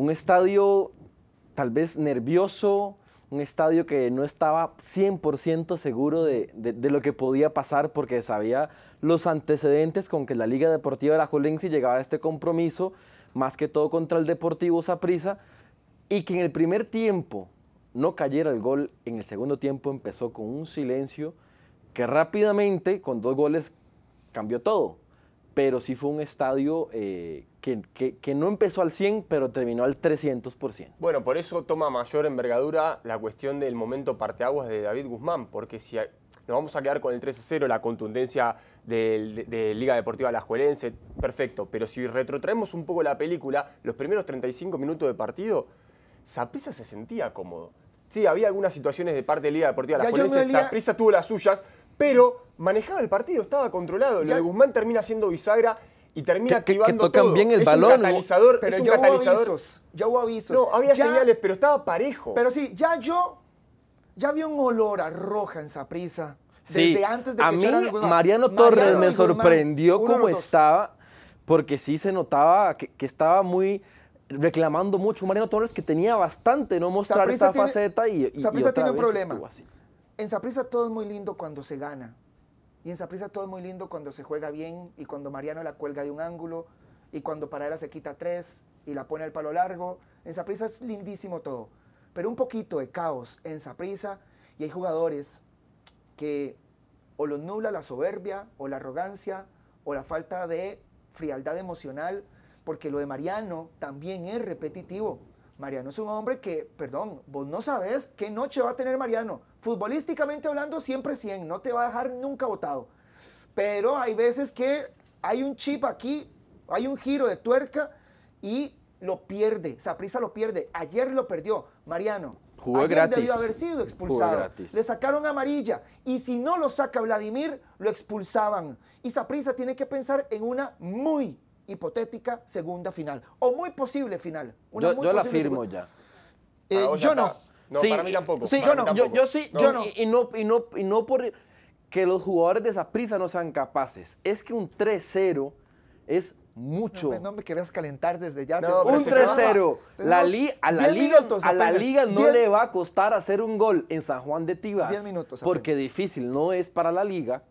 un estadio tal vez nervioso, un estadio que no estaba 100% seguro de, lo que podía pasar porque sabía los antecedentes con que la Liga Deportiva la Alajuelense llegaba a este compromiso, más que todo contra el Deportivo Saprissa, y que en el primer tiempo no cayera el gol, en el segundo tiempo empezó con un silencio que rápidamente, con dos goles, cambió todo pero sí fue un estadio eh, que, que, no empezó al 100, pero terminó al 300%. Bueno, por eso toma mayor envergadura la cuestión del momento parteaguas de David Guzmán, porque si nos vamos a quedar con el 3-0, la contundencia de, Liga Deportiva Alajuelense, perfecto, pero si retrotraemos un poco la película, los primeros 35 minutos de partido, Zaprisa se sentía cómodo. Sí, había algunas situaciones de parte de Liga Deportiva Alajuelense, Zaprisa tuvo las suyas, pero manejaba el partido, estaba controlado. el de Guzmán termina siendo bisagra y termina activando que, tocan bien el balón. pero ya Hubo avisos, ya hubo avisos. No, había señales, pero estaba parejo. Pero sí, ya yo, ya había un olor a roja en Saprisa Sí. Desde antes de que a mí, Mariano Torres me sorprendió cómo estaba, porque sí se notaba que, estaba muy reclamando mucho Mariano Torres, que tenía bastante no mostrar esa faceta y, tiene un problema. Así en Saprisa todo es muy lindo cuando se gana. Y en Saprisa todo es muy lindo cuando se juega bien y cuando Mariano la cuelga de un ángulo y cuando ella se quita tres y la pone al palo largo. En Saprisa es lindísimo todo. Pero un poquito de caos en Saprisa y hay jugadores que o los nubla la soberbia o la arrogancia o la falta de frialdad emocional, porque lo de Mariano también es repetitivo. Mariano es un hombre que, perdón, vos no sabes qué noche va a tener Mariano futbolísticamente hablando, siempre 100, no te va a dejar nunca votado. Pero hay veces que hay un chip aquí, hay un giro de tuerca y lo pierde, Saprisa lo pierde. Ayer lo perdió, Mariano. Jugó ayer gratis. debió haber sido expulsado. Le sacaron amarilla y si no lo saca Vladimir, lo expulsaban. Y Saprisa tiene que pensar en una muy hipotética segunda final o muy posible final. yo, la firmo ya. Eh, ah, yo no. No, para mí tampoco. Sí, yo no, Yo, sí, yo no. Y, no, y, por que los jugadores de esa prisa no sean capaces. Es que un 3-0 es mucho. No, me querías calentar desde ya. un 3-0. La a la, liga, a la liga no le va a costar hacer un gol en San Juan de Tibas. 10 minutos. Porque difícil no es para la liga.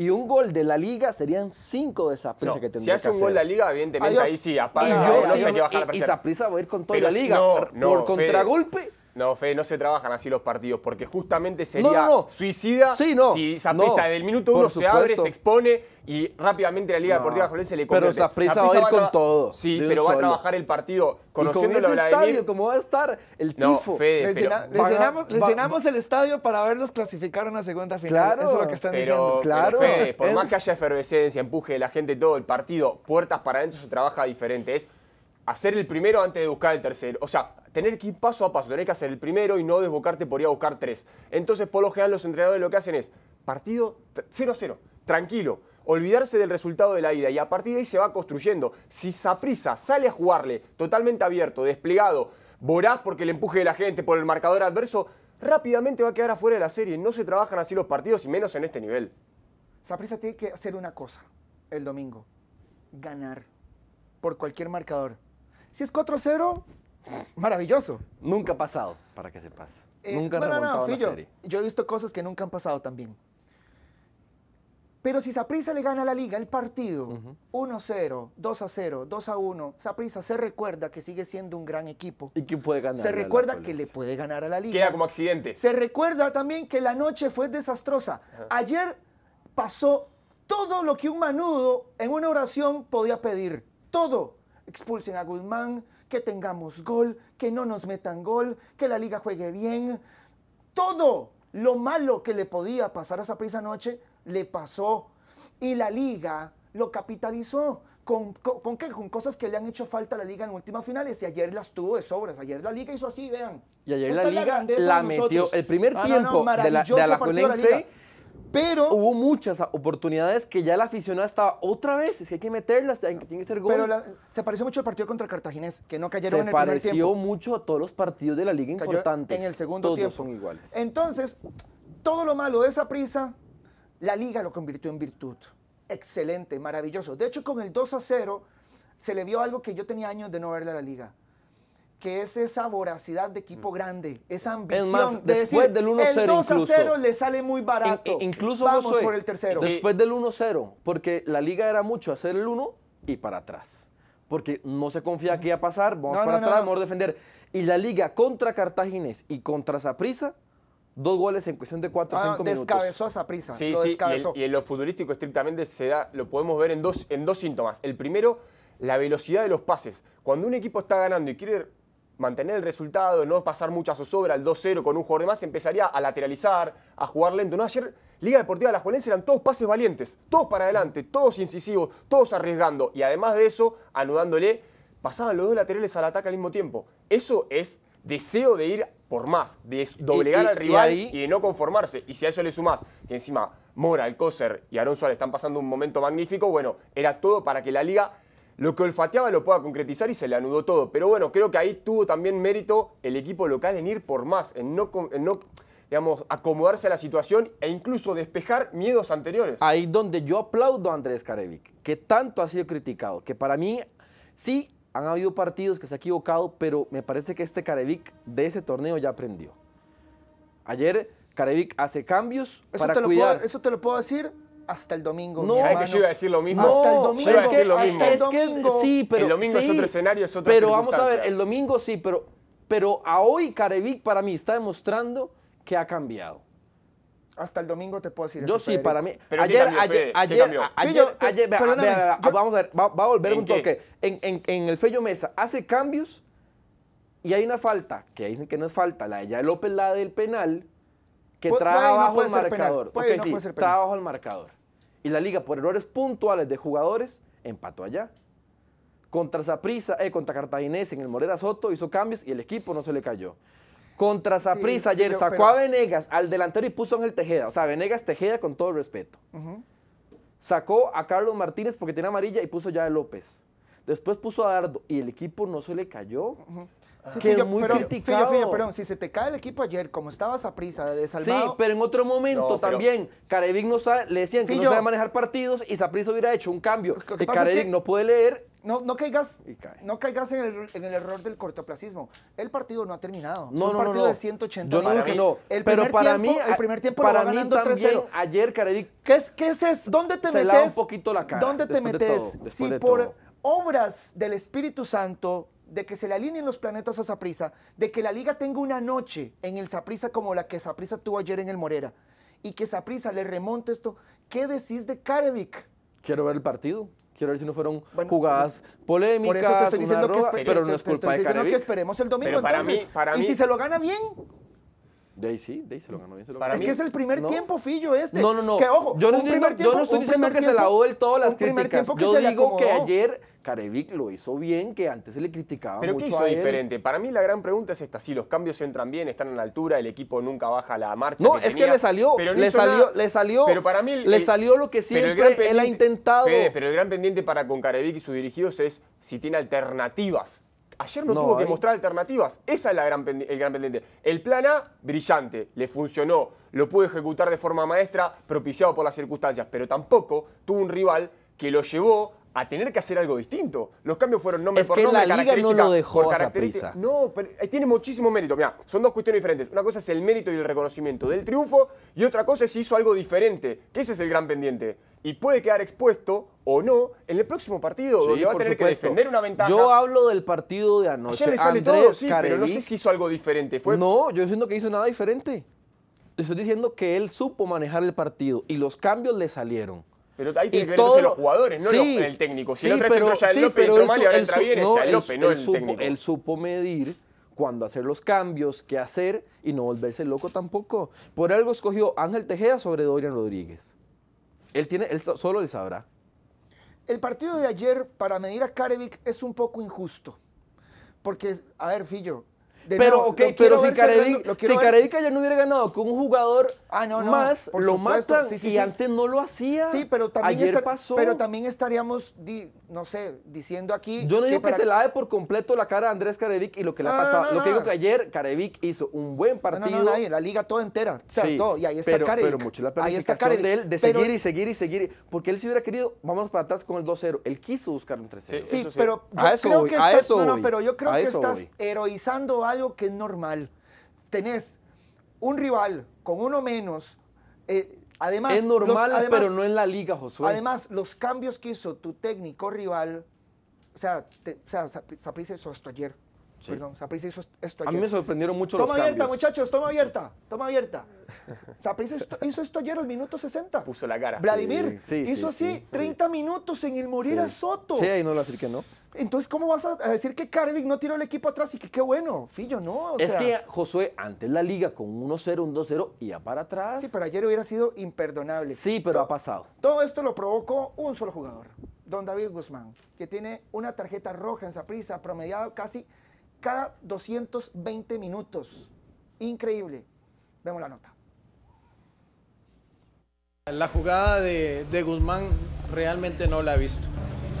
Y un gol de la liga serían cinco de esa que tendría que Si hace un gol de la liga, evidentemente ahí sí apaga. Y, yo, va a ir con toda la liga. por contragolpe no, Fede, no se trabajan así los partidos, porque justamente sería no. suicida sí, si Zaprisa del minuto uno se abre, se expone y rápidamente la Liga Deportiva Jolense le compete. Pero Zaprisa va a ir con todo. Sí, pero va a trabajar el partido conociendo y con estadio, como va a estar el tifo. Fede, le, llenamos, el estadio para verlos clasificar a una segunda final. Claro, eso es lo que están diciendo. Claro, Fede, por más que haya efervescencia, empuje de la gente todo el partido, puertas para adentro se trabaja diferente. Es hacer el primero antes de buscar el tercero. O sea, tener que ir paso a paso, tener que hacer el primero y no desbocarte por ir a buscar tres. Entonces, por lo general, los entrenadores lo que hacen es partido 0 0, tranquilo, olvidarse del resultado de la ida y a partir de ahí se va construyendo. Si Saprisa sale a jugarle totalmente abierto, desplegado, voraz porque el empuje de la gente, por el marcador adverso, rápidamente va a quedar afuera de la serie. No se trabajan así los partidos y menos en este nivel. Saprisa tiene que hacer una cosa el domingo, ganar por cualquier marcador si es 4-0, maravilloso. Nunca ha pasado, para que se pase. Eh, nunca ha pasado no, serie. yo he visto cosas que nunca han pasado también. Pero si Saprisa le gana a la liga el partido 1-0, 2-0, 2-1, Saprisa se recuerda que sigue siendo un gran equipo. ¿Y que puede ganar? Se recuerda que le puede ganar a la liga. Queda como accidente. Se recuerda también que la noche fue desastrosa. Ayer pasó todo lo que un manudo en una oración podía pedir. Todo expulsen a Guzmán, que tengamos gol, que no nos metan gol, que la liga juegue bien. Todo lo malo que le podía pasar a esa prisa noche le pasó. Y la liga lo capitalizó. ¿Con, con, cosas que le han hecho falta a la liga en últimas finales. Y ayer las tuvo de sobras. Ayer la liga hizo así, vean. Y ayer la liga la, metió. El primer ah, tiempo de la, de la, pero. Hubo muchas oportunidades que ya la aficionado estaba otra vez. Es que hay que meterlas, hay tiene que ser gol. Pero se pareció mucho al partido contra Cartaginés, que no cayeron en el primer tiempo. Se pareció mucho a todos los partidos de la liga Cayó importantes. En el segundo todos son iguales. Entonces, todo lo malo de esa prisa, la liga lo convirtió en virtud. Excelente, maravilloso. De hecho, con el 2 a 0, se le vio algo que yo tenía años de no verle a la liga que es esa voracidad de equipo mm. grande, esa ambición de decir, del 1 -0 el 2 a 0 le sale muy barato. incluso vamos por el tercero. Después del 1-0, porque la liga era mucho hacer el 1 y para atrás. Porque no se confía que iba a pasar, vamos para atrás, vamos a defender. Y la liga contra Cartagines y contra Saprisa dos goles en cuestión de 4 o 5 ah, minutos. Descabezó a Saprisa, sí, lo descabezó. Y, en, lo futbolístico estrictamente se da, lo podemos ver en dos, en dos síntomas. El primero, la velocidad de los pases. Cuando un equipo está ganando y quiere mantener el resultado, no pasar mucha zozobra al 2-0 con un jugador de más, empezaría a lateralizar, a jugar lento. ¿no? Ayer Liga Deportiva de la Juelense eran todos pases valientes, todos para adelante, todos incisivos, todos arriesgando. Y además de eso, anudándole, pasaban los dos laterales al ataque al mismo tiempo. Eso es deseo de ir por más, de doblegar al rival y, de no conformarse. Y si a eso le sumás que encima Mora, el Coser y Aaron están pasando un momento magnífico, bueno, era todo para que la Liga lo que olfateaba lo pueda concretizar y se le anudó todo. Pero bueno, creo que ahí tuvo también mérito el equipo local en ir por más, en no, no digamos, acomodarse a la situación e incluso despejar miedos anteriores. Ahí donde yo aplaudo a Andrés Carevic, que tanto ha sido criticado, que para mí sí han habido partidos que se ha equivocado, pero me parece que este Karevic de ese torneo ya aprendió. Ayer Karevic hace cambios para cuidar. eso te lo puedo decir hasta el domingo. No, mi que yo iba a decir lo mismo. hasta el domingo. es a hasta el domingo. sí, pero, el domingo es otro escenario, es otra Pero vamos a ver, el domingo sí, pero, pero a hoy Carevic para mí está demostrando que ha cambiado. Hasta el domingo te puedo decir yo eso. Yo sí, para mí. Pero ayer, ayer, ayer, ayer, ayer, vamos a ver, va, a volver un toque. En, el Fello Mesa hace cambios y hay una falta, que dicen que no es falta, la de ya López, la del penal, que trae el marcador. Trae abajo el marcador. Y la liga, por errores puntuales de jugadores, empató allá. Contra Zaprisa, eh, contra Cartaginés en el Morera Soto hizo cambios y el equipo no se le cayó. Contra Zaprisa, ayer sacó a Venegas al delantero y puso en el Tejeda. O sea, Venegas Tejeda con todo el respeto. Sacó a Carlos Martínez porque tiene amarilla y puso ya a López. Después puso a Dardo y el equipo no se le cayó muy criticado. perdón, si se te cae el equipo ayer, como estabas a prisa de desalmado... Sí, pero en otro momento también, Carevic no le decían que no sabe manejar partidos y Saprisa hubiera hecho un cambio. Que, no puede leer. No, no caigas, no caigas en el, error del cortoplacismo. El partido no ha terminado. No, es un partido de 180 Yo no digo que no. El pero para tiempo, mí, el primer tiempo lo va ganando 3 Ayer Carevic. ¿Qué es, qué es ¿Dónde te se metes? un poquito la cara. ¿Dónde te metes? si por obras del Espíritu Santo de que se le alineen los planetas a Saprisa, de que la liga tenga una noche en el Saprisa como la que Saprisa tuvo ayer en el Morera, y que Saprisa le remonte esto, ¿qué decís de Karevic? Quiero ver el partido. Quiero ver si no fueron jugadas polémicas. Por eso te estoy diciendo, que, pero no es culpa estoy diciendo que esperemos el domingo. Para Mí, y si se lo gana bien, de ahí sí, de ahí se lo gana bien. es que es el primer tiempo, Fillo, este. No, no, no. Que ojo, yo no, primer tiempo, estoy diciendo que se la del todo las críticas. Yo digo que ayer Karevic lo hizo bien, que antes se le criticaba ¿Pero qué hizo diferente? Para mí la gran pregunta es esta, si los cambios entran bien, están a la altura, el equipo nunca baja la marcha No, es que le salió, pero le salió, le salió, para mí le salió lo que siempre él ha intentado. pero el gran pendiente para con Karevic y sus dirigidos es si tiene alternativas. Ayer no, tuvo que mostrar alternativas. Esa es la gran, el gran pendiente. El plan A, brillante, le funcionó, lo pudo ejecutar de forma maestra, propiciado por las circunstancias, pero tampoco tuvo un rival que lo llevó a tener que hacer algo distinto. Los cambios fueron no es por que la liga no lo dejó No, pero eh, tiene muchísimo mérito. Mira, son dos cuestiones diferentes. Una cosa es el mérito y el reconocimiento del triunfo y otra cosa es si hizo algo diferente, que ese es el gran pendiente. Y puede quedar expuesto o no en el próximo partido, va a tener que defender una ventaja. Yo hablo del partido de anoche. todo, pero no sé si hizo algo diferente. Fue... No, yo siento que hizo nada diferente. Estoy diciendo que él supo manejar el partido y los cambios le salieron. Pero ahí tiene que ver los jugadores, no el técnico. Si no el López, no, el, el, supo, Él supo medir cuando hacer los cambios, qué hacer y no volverse loco tampoco. Por algo escogió Ángel Tejeda sobre Dorian Rodríguez. Él tiene, él solo le sabrá. El partido de ayer para medir a Karevic es un poco injusto. Porque, a ver, Fillo. pero, pero si Karevic, si ayer no hubiera ganado con un jugador Ah, no, no. Más lo y antes no lo hacía. Sí, pero también, Ayer pasó. Pero también estaríamos, no sé, diciendo aquí. Yo no digo que, se lave por completo la cara a Andrés Carevic y lo que le ha pasado. lo que digo que ayer Carevic hizo un buen partido. No, nadie, la liga toda entera. O sea, todo. Y ahí está pero, Carevic. Pero mucho la ahí está de él de seguir y seguir y seguir. Porque él si hubiera querido, vámonos para atrás con el 2-0. Él quiso buscar un 3-0. Sí, pero yo a eso creo que estás, no, no, pero yo creo que estás heroizando algo que es normal. Tenés un rival con uno menos. Eh, además, es normal, pero no en la liga, Josué. Además, los cambios que hizo tu técnico rival, o sea, o sea Zapriza hizo ayer. Perdón, pues Saprisa hizo esto ayer. A mí me sorprendieron mucho los cambios. Toma abierta, muchachos, toma abierta, toma abierta. Saprisa hizo esto ayer al minuto 60. Puso la cara. Vladimir hizo así 30 minutos en el morir a Soto. Sí, ahí no lo que ¿no? Entonces, ¿cómo vas a decir que Karvick no tiró el equipo atrás y que qué bueno? Fillo, no. es que Josué, antes la liga con 1-0, 1-2-0, ya para atrás. Sí, pero ayer hubiera sido imperdonable. Sí, pero ha pasado. Todo esto lo provocó un solo jugador, don David Guzmán, que tiene una tarjeta roja en Saprisa, promediado casi cada 220 minutos. Increíble. Vemos la nota. La jugada de, Guzmán realmente no la ha visto.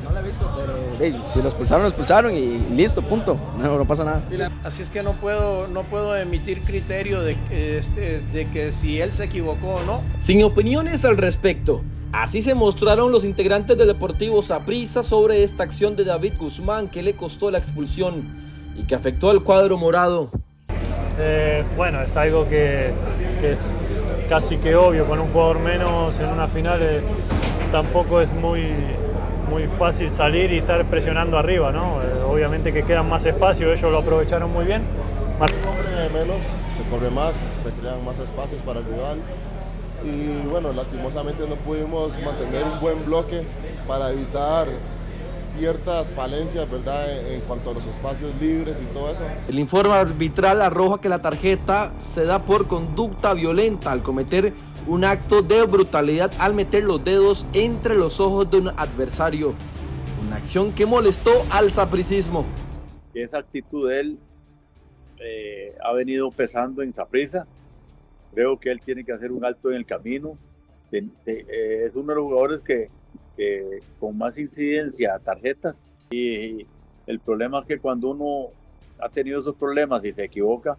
No la he visto, pero... si lo expulsaron, lo expulsaron y listo, punto. No, pasa nada. Así es que no puedo, no puedo emitir criterio de, este, de que si él se equivocó o no. Sin opiniones al respecto. Así se mostraron los integrantes del Deportivo Saprisa sobre esta acción de David Guzmán que le costó la expulsión y que afectó al cuadro morado. Eh, bueno, es algo que, es casi que obvio, con un jugador menos en una final eh, tampoco es muy, muy fácil salir y estar presionando arriba, ¿no? Eh, obviamente que quedan más espacios ellos lo aprovecharon muy bien. menos, se corre más, se crean más espacios para el rival y bueno, lastimosamente no pudimos mantener un buen bloque para evitar ciertas falencias, ¿verdad?, en, cuanto a los espacios libres y todo eso. El informe arbitral arroja que la tarjeta se da por conducta violenta al cometer un acto de brutalidad al meter los dedos entre los ojos de un adversario. Una acción que molestó al sapricismo. Esa actitud de él eh, ha venido pesando en Saprisa. Creo que él tiene que hacer un alto en el camino. Eh, es uno de los jugadores que con más incidencia a tarjetas y el problema es que cuando uno ha tenido esos problemas y se equivoca,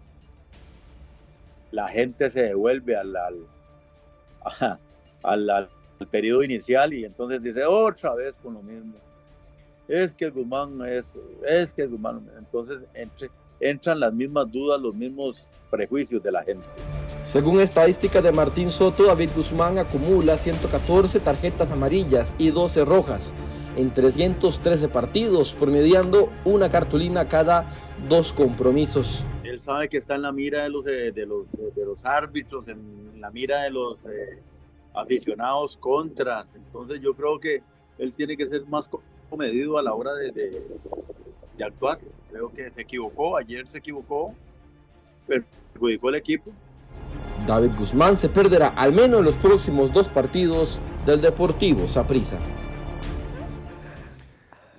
la gente se devuelve al, al, periodo inicial y entonces dice otra vez con lo mismo. Es que el Guzmán es, es que Guzmán. Entonces entran las mismas dudas, los mismos prejuicios de la gente. Según estadísticas de Martín Soto, David Guzmán acumula 114 tarjetas amarillas y 12 rojas en 313 partidos, promediando una cartulina cada dos compromisos. Él sabe que está en la mira de los, eh, de los, eh, de los árbitros, en la mira de los eh, aficionados contras. Entonces yo creo que él tiene que ser más comedido a la hora de, de actuar. Creo que se equivocó, ayer se equivocó, perjudicó al equipo, David Guzmán se perderá al menos en los próximos dos partidos del Deportivo Saprissa.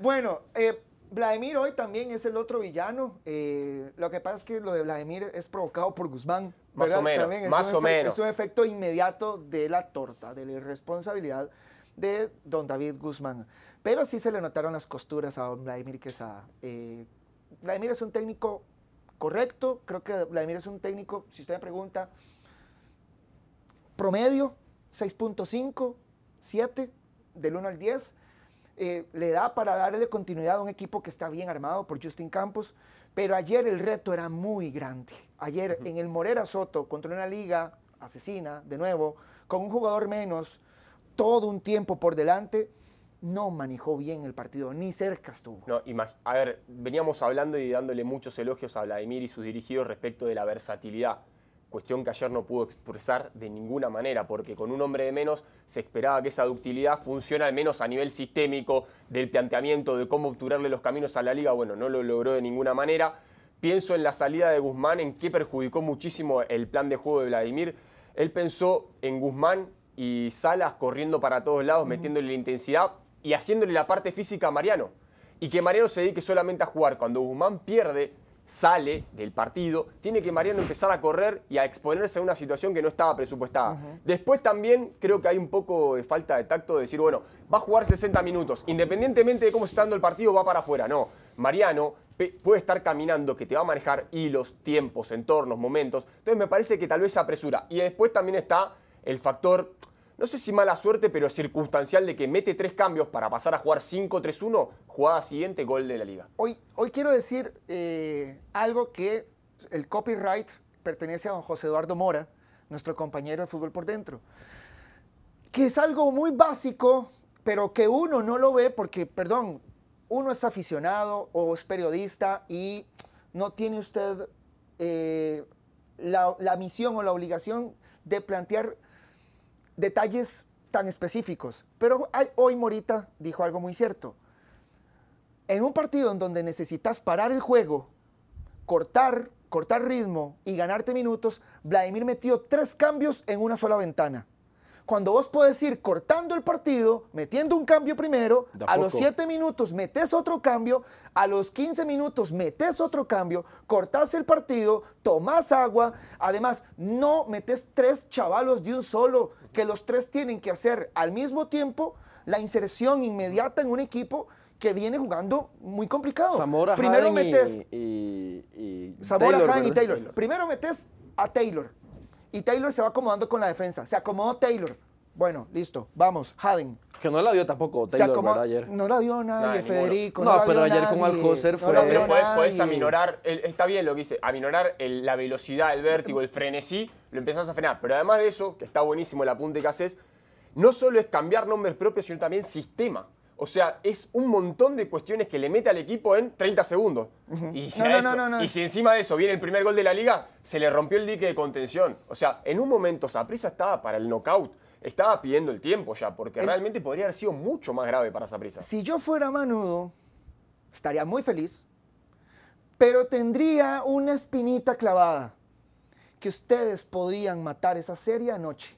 Bueno, eh, Vladimir hoy también es el otro villano. Eh, lo que pasa es que lo de Vladimir es provocado por Guzmán. Más o menos. es, un efecto inmediato de la torta, de la irresponsabilidad de don David Guzmán. Pero sí se le notaron las costuras a don Vladimir Quesada. Eh, Vladimir es un técnico correcto. Creo que Vladimir es un técnico, si usted me pregunta, promedio, 6.5, 7, del 1 al 10. Eh, le da para darle continuidad a un equipo que está bien armado por Justin Campos, pero ayer el reto era muy grande. Ayer en el Morera Soto contra una liga asesina, de nuevo, con un jugador menos, todo un tiempo por delante, no manejó bien el partido, ni cerca estuvo. No, a ver, veníamos hablando y dándole muchos elogios a Vladimir y sus dirigidos respecto de la versatilidad cuestión que ayer no pudo expresar de ninguna manera, porque con un hombre de menos se esperaba que esa ductilidad funcione al menos a nivel sistémico del planteamiento de cómo obturarle los caminos a la liga, bueno, no lo logró de ninguna manera. Pienso en la salida de Guzmán, en qué perjudicó muchísimo el plan de juego de Vladimir. Él pensó en Guzmán y Salas corriendo para todos lados, metiéndole la intensidad y haciéndole la parte física a Mariano. Y que Mariano se dedique solamente a jugar. Cuando Guzmán pierde, sale del partido, tiene que Mariano empezar a correr y a exponerse a una situación que no estaba presupuestada. Después también creo que hay un poco de falta de tacto de decir, bueno, va a jugar 60 minutos, independientemente de cómo se está dando el partido, va para afuera. No, Mariano puede estar caminando, que te va a manejar hilos, tiempos, entornos, momentos. Entonces me parece que tal vez se apresura. Y después también está el factor no sé si mala suerte, pero circunstancial de que mete tres cambios para pasar a jugar 5-3-1, jugada siguiente, gol de la liga. Hoy, hoy quiero decir eh, algo que el copyright pertenece a don José Eduardo Mora, nuestro compañero de fútbol por dentro, que es algo muy básico, pero que uno no lo ve porque, perdón, uno es aficionado o es periodista y no tiene usted eh, la misión o la obligación de plantear detalles tan específicos. Pero hoy Morita dijo algo muy cierto. En un partido en donde necesitas parar el juego, cortar, cortar ritmo y ganarte minutos, Vladimir metió tres cambios en una sola ventana cuando vos podés ir cortando el partido, metiendo un cambio primero, a, los 7 minutos metes otro cambio, a los 15 minutos metes otro cambio, cortás el partido, tomás agua, además no metes tres chavalos de un solo, que los tres tienen que hacer al mismo tiempo la inserción inmediata en un equipo que viene jugando muy complicado. Zamora, Primero metes y, Primero metes a Taylor y Taylor se va acomodando con la defensa. Se acomodó Taylor. Bueno, listo, vamos, Haden. Que no la vio tampoco Taylor, acomodó, ayer? No la vio nadie, Federico. No, pero ayer con fue... No pero puedes, aminorar, está bien lo que dice, aminorar la velocidad, el vértigo, el frenesí, lo empiezas a frenar. Pero además de eso, que está buenísimo el apunte que haces, no solo es cambiar nombres propios, sino también sistema. O sea, es un montón de cuestiones que le mete al equipo en 30 segundos. Y, si encima de eso viene el primer gol de la liga, se le rompió el dique de contención. O sea, en un momento Saprisa estaba para el knockout. Estaba pidiendo el tiempo ya, porque realmente podría haber sido mucho más grave para Saprisa. Si yo fuera Manudo, estaría muy feliz, pero tendría una espinita clavada que ustedes podían matar esa serie anoche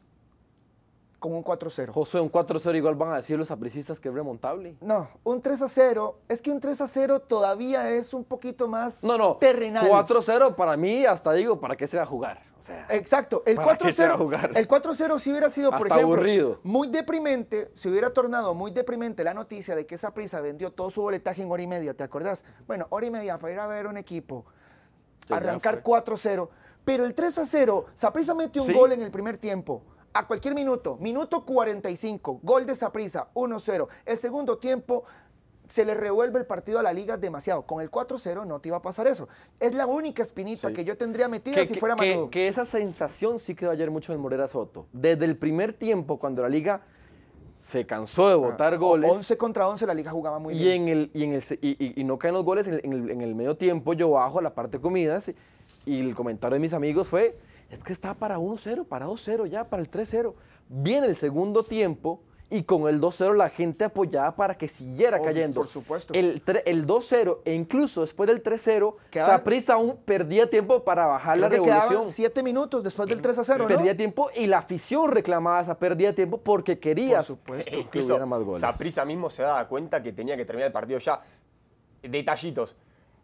con un 4-0. José, un 4-0 igual van a decir los sapricistas que es remontable. No, un 3-0, es que un 3-0 todavía es un poquito más no, no, terrenal. 4-0 para mí, hasta digo, ¿para qué se va a jugar? O sea, Exacto, el 4-0 el 4-0 si hubiera sido, por ejemplo, muy deprimente, se hubiera tornado muy deprimente la noticia de que esa prisa vendió todo su boletaje en hora y media, ¿te acordás? Bueno, hora y media para ir a ver un equipo, arrancar 4-0, pero el 3-0, Saprisa metió un gol en el primer tiempo a cualquier minuto, minuto 45, gol de Saprisa, 1-0. El segundo tiempo se le revuelve el partido a la liga demasiado. Con el 4-0 no te iba a pasar eso. Es la única espinita que yo tendría metida si fuera que, Que esa sensación sí quedó ayer mucho en Morera Soto. Desde el primer tiempo, cuando la liga se cansó de ah, botar goles. 11 contra 11 la liga jugaba muy bien. En el, y, en el, no caen los goles en el, en el, medio tiempo, yo bajo a la parte de comidas y el comentario de mis amigos fue es que está para 1-0, para 2-0 ya, para el 3-0. Viene el segundo tiempo y con el 2-0 la gente apoyaba para que siguiera cayendo. Por supuesto. El, el 2-0 e incluso después del 3-0, Saprissa aún perdía tiempo para bajar creo la que quedaban siete minutos después del 3-0, eh, ¿no? Perdía tiempo y la afición reclamaba esa pérdida de tiempo porque quería por eh, que, hubiera más goles. Saprissa mismo se daba cuenta que tenía que terminar el partido ya. Detallitos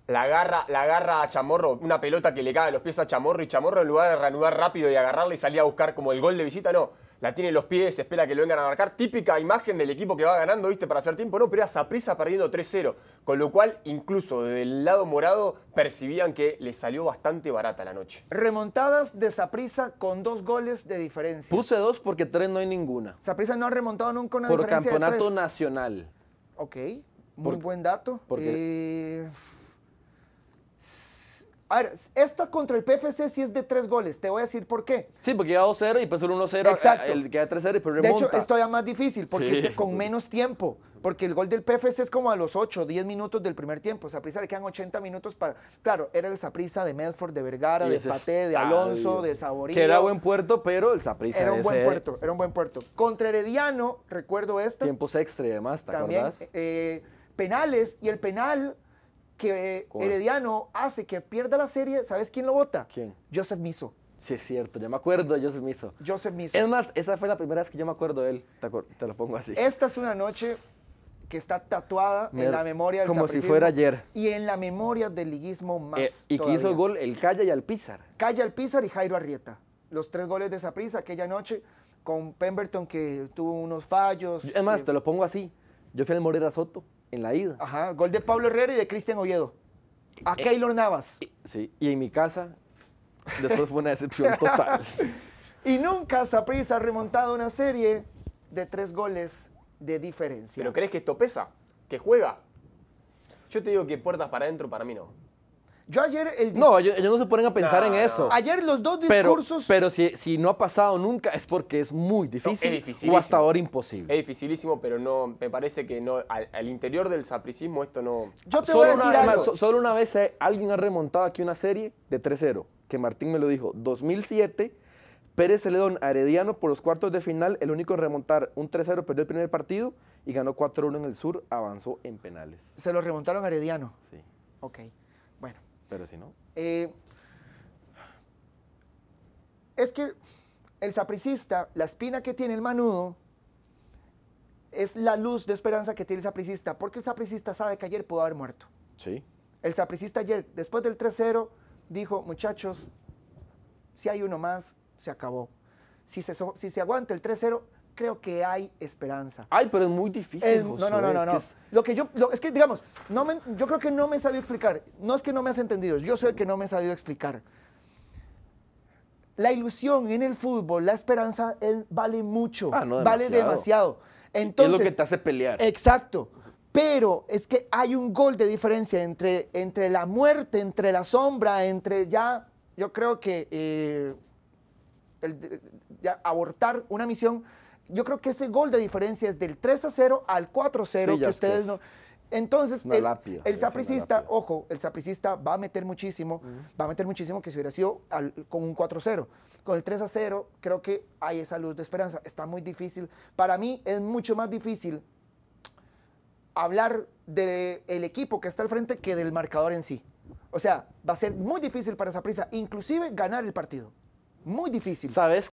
la agarra, la a Chamorro, una pelota que le cae a los pies a Chamorro y Chamorro en lugar de reanudar rápido y agarrarle, y salir a buscar como el gol de visita, no. La tiene en los pies, espera que lo vengan a marcar. Típica imagen del equipo que va ganando, ¿viste? Para hacer tiempo, no, pero era prisa perdiendo 3-0. Con lo cual, incluso del lado morado, percibían que le salió bastante barata la noche. Remontadas de Zaprisa con dos goles de diferencia. Puse dos porque tres no hay ninguna. Saprisa no ha remontado nunca una diferencia. Por campeonato nacional. Ok, muy buen dato. Eh, a ver, esta contra el PFC sí es de tres goles. Te voy a decir por qué. Sí, porque lleva 2-0 y pasó eh, el 1-0. Exacto. queda 3-0 y remonta. De hecho, es todavía más difícil porque con menos tiempo. Porque el gol del PFC es como a los 8, 10 minutos del primer tiempo. Saprisa le quedan 80 minutos para. Claro, era el Saprisa de Medford, de Vergara, de Paté, de Alonso, de Saborío. Que era buen puerto, pero el Saprisa era un buen puerto. Era un buen puerto. Contra Herediano, recuerdo esto. Tiempos extra y demás, ¿te También, eh, penales y el penal que Herediano hace que pierda la serie, ¿sabes quién lo vota? ¿Quién? Joseph Miso. Sí, es cierto, ya me acuerdo de Joseph Miso. Joseph Miso. Es más, esa fue la primera vez que yo me acuerdo de él, te, lo pongo así. Esta es una noche que está tatuada en la memoria del Como si fuera ayer. Y en la memoria del liguismo más. Eh, y que hizo gol el Calla y Alpizar. Calla Alpizar y Jairo Arrieta. Los tres goles de Saprisa aquella noche con Pemberton que tuvo unos fallos. Es más, te lo pongo así. Yo fui al Morera Soto en la ida. Ajá, gol de Pablo Herrera y de Cristian Oviedo. A eh, Keylor Navas. Sí, y en mi casa después fue una decepción total. y nunca Saprissa ha remontado una serie de tres goles de diferencia. ¿Pero crees que esto pesa? ¿Que juega? Yo te digo que puertas para adentro para mí no. Yo ayer el No, ellos, no se ponen a pensar en eso. Ayer los dos discursos. Pero, si, no ha pasado nunca es porque es muy difícil o hasta ahora imposible. Es dificilísimo, pero no, me parece que no. Al, interior del sapricismo esto no. Yo te solo voy a decir una, algo. solo una vez eh, alguien ha remontado aquí una serie de 3-0, que Martín me lo dijo, 2007. Pérez Celedón Arediano, por los cuartos de final, el único en remontar un 3-0, perdió el primer partido y ganó 4-1 en el sur, avanzó en penales. ¿Se lo remontaron a Herediano? Sí. Ok, bueno. Pero si no. Eh, es que el sapricista, la espina que tiene el manudo, es la luz de esperanza que tiene el sapricista, porque el sapricista sabe que ayer pudo haber muerto. Sí. El sapricista ayer, después del 3-0, dijo, muchachos, si hay uno más, se acabó. Si si se aguanta el 3-0, creo que hay esperanza. Ay, pero es muy difícil. Es, no, no, no, no. Lo que yo, es que digamos, no yo creo que no me he sabido explicar. No es que no me has entendido, yo soy el que no me he sabido explicar. La ilusión en el fútbol, la esperanza eh, vale mucho, ah, vale demasiado. Entonces, es lo que te hace pelear. Exacto. Pero es que hay un gol de diferencia entre, entre la muerte, entre la sombra, entre ya, yo creo que eh, abortar una misión yo creo que ese gol de diferencia es del 3 a 0 al 4 a 0 que ustedes no... Entonces, el, sapricista, ojo, el sapricista va a meter muchísimo, va a meter muchísimo que si hubiera sido con un 4-0. a Con el 3-0, a creo que hay esa luz de esperanza. Está muy difícil. Para mí es mucho más difícil hablar del equipo que está al frente que del marcador en sí. O sea, va a ser muy difícil para Zaprisa, inclusive ganar el partido. Muy difícil. ¿Sabes